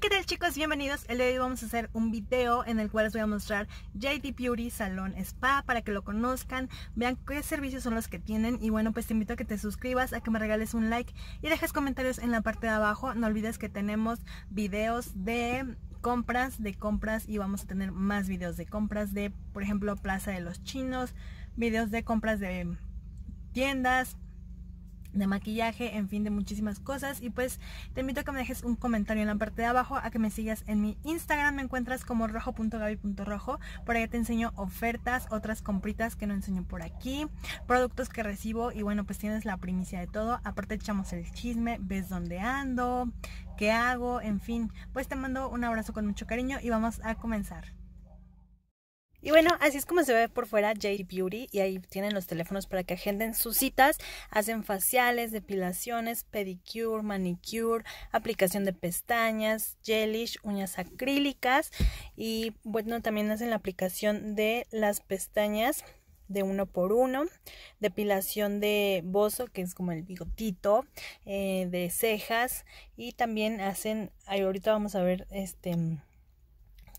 ¿qué tal chicos? Bienvenidos. El día de hoy vamos a hacer un video en el cual os voy a mostrar JD Beauty Salón Spa para que lo conozcan, vean qué servicios son los que tienen y bueno, pues te invito a que te suscribas, a que me regales un like y dejes comentarios en la parte de abajo. No olvides que tenemos videos de compras, de compras y vamos a tener más videos de compras de, por ejemplo, Plaza de los Chinos, videos de compras de tiendas, de maquillaje, en fin, de muchísimas cosas. Y pues te invito a que me dejes un comentario en la parte de abajo, a que me sigas en mi Instagram, me encuentras como rojo.gaby.rojo. Por ahí te enseño ofertas, otras compritas que no enseño por aquí, productos que recibo y bueno, pues tienes la primicia de todo. Aparte echamos el chisme, ves dónde ando, qué hago, en fin. Pues te mando un abrazo con mucho cariño y vamos a comenzar. Y bueno, así es como se ve por fuera Jay Beauty y ahí tienen los teléfonos para que agenden sus citas, hacen faciales, depilaciones, pedicure, manicure, aplicación de pestañas, gelish, uñas acrílicas y bueno, también hacen la aplicación de las pestañas de uno por uno, depilación de bozo, que es como el bigotito, eh, de cejas y también hacen, ahorita vamos a ver este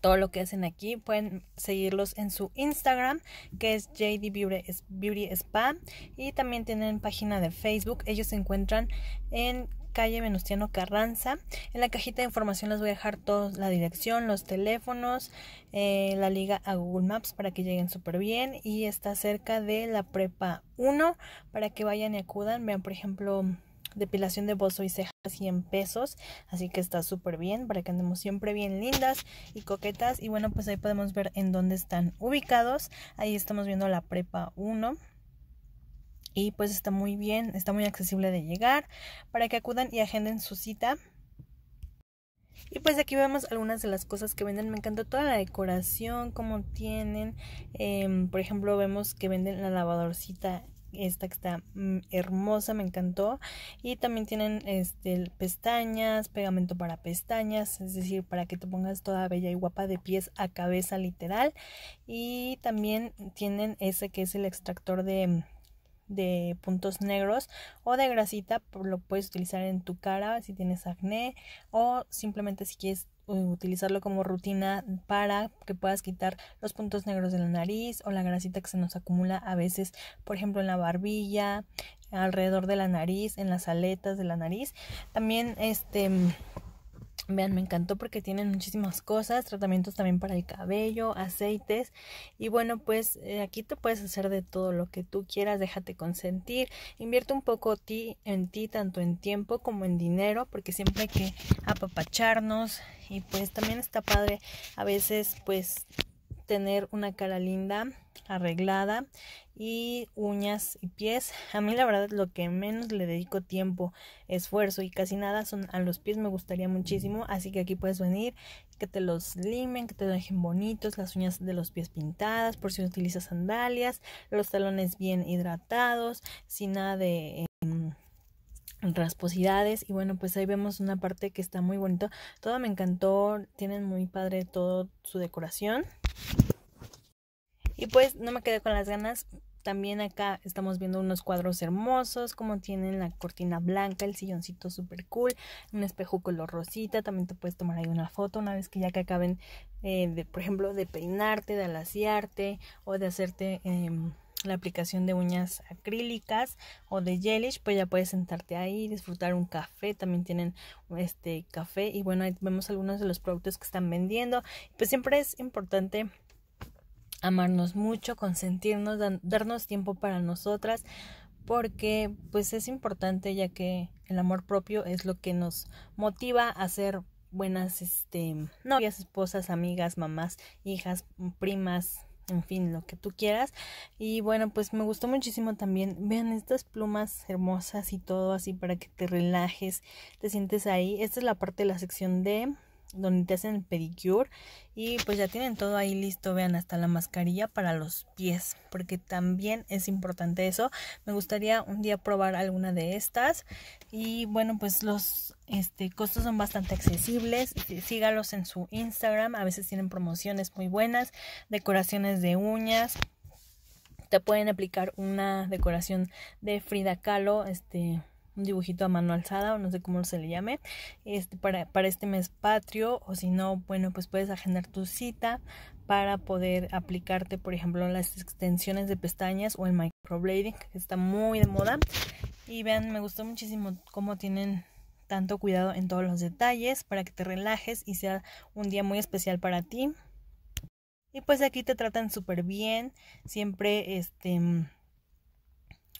todo lo que hacen aquí. Pueden seguirlos en su Instagram, que es JD Beauty, Spa. Y también tienen página de Facebook. Ellos se encuentran en calle Venustiano Carranza. En la cajita de información les voy a dejar toda la dirección, los teléfonos, eh, la liga a Google Maps para que lleguen súper bien. Y está cerca de la prepa 1 para que vayan y acudan. Vean, por ejemplo, depilación de bozo y cejas 100 pesos, así que está súper bien para que andemos siempre bien lindas y coquetas y bueno pues ahí podemos ver en dónde están ubicados, ahí estamos viendo la prepa 1 y pues está muy bien, está muy accesible de llegar para que acudan y agenden su cita y pues aquí vemos algunas de las cosas que venden. Me encantó toda la decoración, Como tienen. Em, por ejemplo, vemos que venden la lavadorcita esta que está mm, hermosa, me encantó. Y también tienen este, pestañas, pegamento para pestañas, es decir, para que te pongas toda bella y guapa de pies a cabeza literal. Y también tienen ese que es el extractor de de puntos negros o de grasita lo puedes utilizar en tu cara si tienes acné o simplemente si quieres utilizarlo como rutina para que puedas quitar los puntos negros de la nariz o la grasita que se nos acumula a veces, por ejemplo, en la barbilla, alrededor de la nariz, en las aletas de la nariz. También este Vean, me encantó porque tienen muchísimas cosas, tratamientos también para el cabello, aceites y bueno, pues eh, aquí te puedes hacer de todo lo que tú quieras, déjate consentir, invierte un poco ti, en ti, tanto en tiempo como en dinero, porque siempre hay que apapacharnos y pues también está padre a veces pues tener una cara linda, arreglada y uñas y pies. A mí la verdad lo que menos le dedico tiempo, esfuerzo y casi nada son a los pies, me gustaría muchísimo, así que aquí puedes venir, que te los limen, que te dejen bonitos, las uñas de los pies pintadas, por si utilizas sandalias, los talones bien hidratados, sin nada de... Em, rasposidades y bueno pues ahí vemos una parte que está muy bonito todo me encantó tienen muy padre todo su decoración y pues no me quedé con las ganas. También acá estamos viendo unos cuadros hermosos, como tienen la cortina blanca, el silloncito super cool, un espejo color rosita. También te puedes tomar ahí una foto una vez que ya que acaben, eh, de, por ejemplo, de peinarte, de alaciarte o de hacerte em, la aplicación de uñas acrílicas o de gelish, pues ya puedes sentarte ahí, disfrutar un café, también tienen este café y bueno, ahí vemos algunos de los productos que están vendiendo. Pues siempre es importante amarnos mucho, consentirnos, darnos tiempo para nosotras, porque pues es importante ya que el amor propio es lo que nos motiva a ser buenas este novias, esposas, amigas, mamás, hijas, primas, en fin, lo que tú quieras. Y bueno, pues me gustó muchísimo también. Vean estas plumas hermosas y todo así para que te relajes, te sientes ahí. Esta es la parte de la sección de donde te hacen pedicure y pues ya tienen todo ahí listo, vean hasta la mascarilla para los pies, porque también es importante eso. Me gustaría un día probar alguna de estas y bueno, pues los este, costos son bastante accesibles. Sígalos en su Instagram, a veces tienen promociones muy buenas, decoraciones de uñas. Te pueden aplicar una decoración de Frida Kahlo, este un dibujito a mano alzada o no sé cómo se le llame este, para, para este mes patrio o si no, bueno, pues puedes agendar tu cita para poder aplicarte, por ejemplo, las extensiones de pestañas o el microblading que está muy de moda. Y vean, me gustó muchísimo cómo tienen tanto cuidado en todos los detalles para que te relajes y sea un día muy especial para ti. Y pues aquí te tratan súper bien, siempre este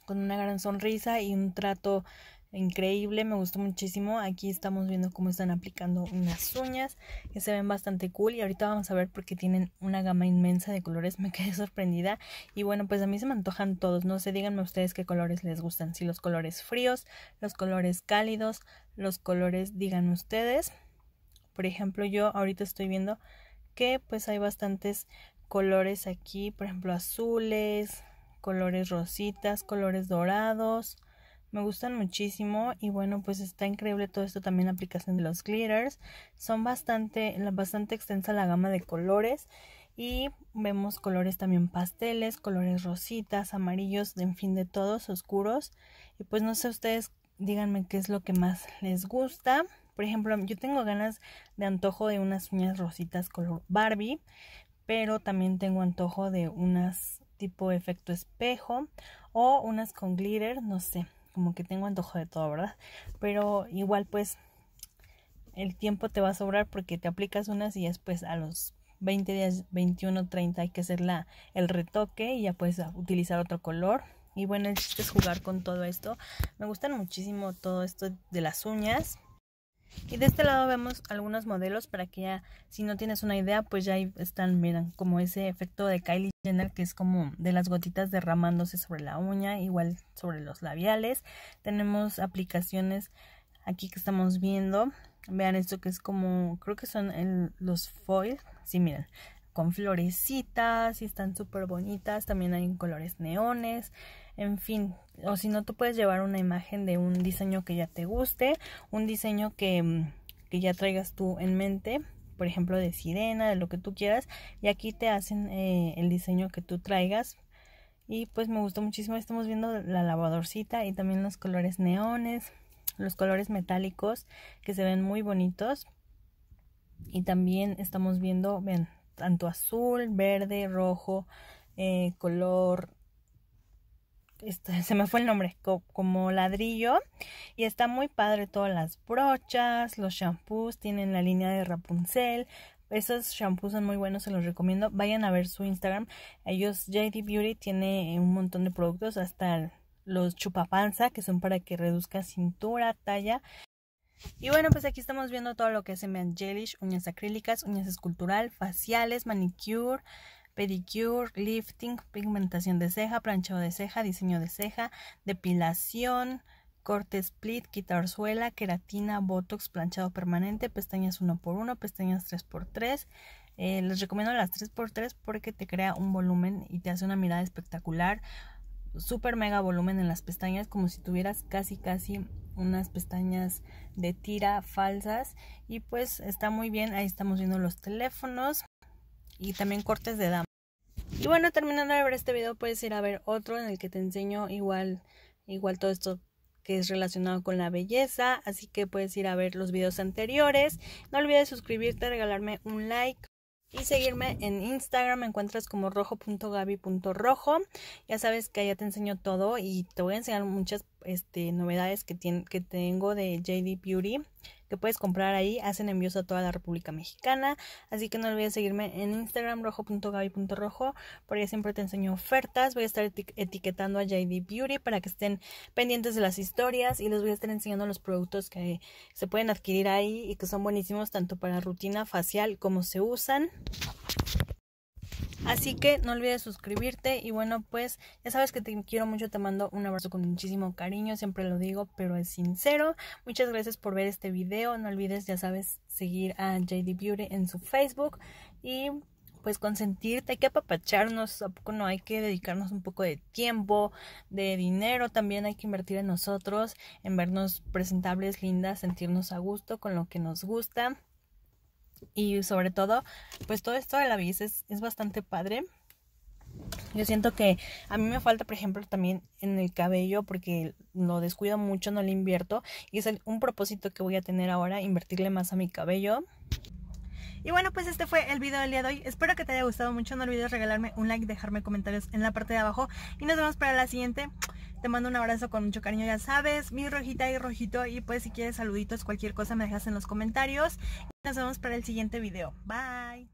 con una gran sonrisa y un trato increíble, me gustó muchísimo. Aquí estamos viendo cómo están aplicando unas uñas que se ven bastante cool y ahorita vamos a ver porque tienen una gama inmensa de colores, me quedé sorprendida y bueno, pues a mí se me antojan todos, no sé, díganme ustedes qué colores les gustan, si los colores fríos, los colores cálidos, los colores, Digan ustedes. Por ejemplo, yo ahorita estoy viendo que pues hay bastantes colores aquí, por ejemplo, azules, colores rositas, colores dorados. Me gustan muchísimo y bueno, pues está increíble todo esto también la aplicación de los glitters. Son bastante, bastante extensa la gama de colores y vemos colores también pasteles, colores rositas, amarillos, en fin, de todos oscuros. Y pues no sé ustedes, díganme qué es lo que más les gusta. Por ejemplo, yo tengo ganas de antojo de unas uñas rositas color Barbie, pero también tengo antojo de unas tipo efecto espejo o unas con glitter, no sé, como que tengo antojo de todo, ¿verdad? Pero igual pues el tiempo te va a sobrar porque te aplicas unas y después a los 20 días, 21, 30 hay que hacer la, el retoque y ya puedes utilizar otro color. Y bueno, el chiste es jugar con todo esto. Me gustan muchísimo todo esto de las uñas. Y de este lado vemos algunos modelos para que ya, si no tienes una idea, pues ya ahí están, miren, como ese efecto de Kylie Jenner que es como de las gotitas derramándose sobre la uña, igual sobre los labiales. Tenemos aplicaciones aquí que estamos viendo. Vean esto que es como, creo que son los foils, Sí, miren, con florecitas y están súper bonitas, también hay colores neones, en fin, o si no tú puedes llevar una imagen de un diseño que ya te guste, un diseño que, mm, ya traigas tú en mente, por ejemplo de sirena, de lo que tú quieras, y aquí te hacen eh, el diseño que tú traigas. Y pues me gustó muchísimo, estamos viendo la lavadorcita y también los colores neones, los colores metálicos que se ven muy bonitos. Y también estamos viendo, ven, tanto azul, verde, rojo, eh, color este, se me fue el nombre, como ladrillo. Y está muy padre todas las brochas, los shampoos, tienen la línea de Rapunzel. Esos shampoos son muy buenos, se los recomiendo. Vayan a ver su Instagram. Ellos, JD Beauty, tiene un montón de productos, hasta los chupapanza, que son para que reduzca cintura, talla. Y bueno, pues aquí estamos viendo todo lo que es Mangelish, uñas acrílicas, uñas escultural, faciales, manicure, pedicure, lifting, pigmentación de ceja, planchado de ceja, diseño de ceja, depilación, corte split, quitarzuela, queratina, botox, planchado permanente, pestañas 1x1, pestañas 3x3. Eh, les recomiendo las 3x3 porque te crea un volumen y te hace una mirada espectacular, super mega volumen en las pestañas, como si tuvieras casi casi unas pestañas de tira falsas y pues está muy bien, ahí estamos viendo los teléfonos y también cortes de dama. Y bueno, terminando de ver este video puedes ir a ver otro en el que te enseño igual, igual todo esto que es relacionado con la belleza, así que puedes ir a ver los videos anteriores. No olvides suscribirte, regalarme un like y seguirme en Instagram, me encuentras como rojo.gaby.rojo. Ya sabes que allá te enseño todo y te voy a enseñar muchas este, novedades que, que tengo de JD Beauty que puedes comprar ahí. Hacen envíos a toda la República Mexicana. Así que no olvides seguirme en Instagram rojo.gaby.rojo. Por ahí siempre te enseño ofertas. Voy a estar etiquetando a JD Beauty para que estén pendientes de las historias y les voy a estar enseñando los productos que se pueden adquirir ahí y que son buenísimos tanto para rutina facial como se usan. Así que no olvides suscribirte y bueno, pues ya sabes que te quiero mucho, te mando un abrazo con muchísimo cariño, siempre lo digo, pero es sincero. Muchas gracias por ver este video, no olvides, ya sabes, seguir a JD Beauty en su Facebook y pues consentirte, hay que apapacharnos, a poco no hay que dedicarnos un poco de tiempo, de dinero, también hay que invertir en nosotros, en vernos presentables, lindas, sentirnos a gusto con lo que nos gusta. Y sobre todo, pues todo esto de la vez es, es bastante padre. Yo siento que a mí me falta, por ejemplo, también en el cabello porque lo descuido mucho, no le invierto. Y es un propósito que voy a tener ahora, invertirle más a mi cabello. Y bueno, pues este fue el video del día de hoy. Espero que te haya gustado mucho. No olvides regalarme un like, dejarme comentarios en la parte de abajo. Y nos vemos para la siguiente. Te mando un abrazo con mucho cariño, ya sabes. Mi rojita y rojito. Y pues si quieres saluditos, cualquier cosa me dejas en los comentarios. Y Nos vemos para el siguiente video. Bye.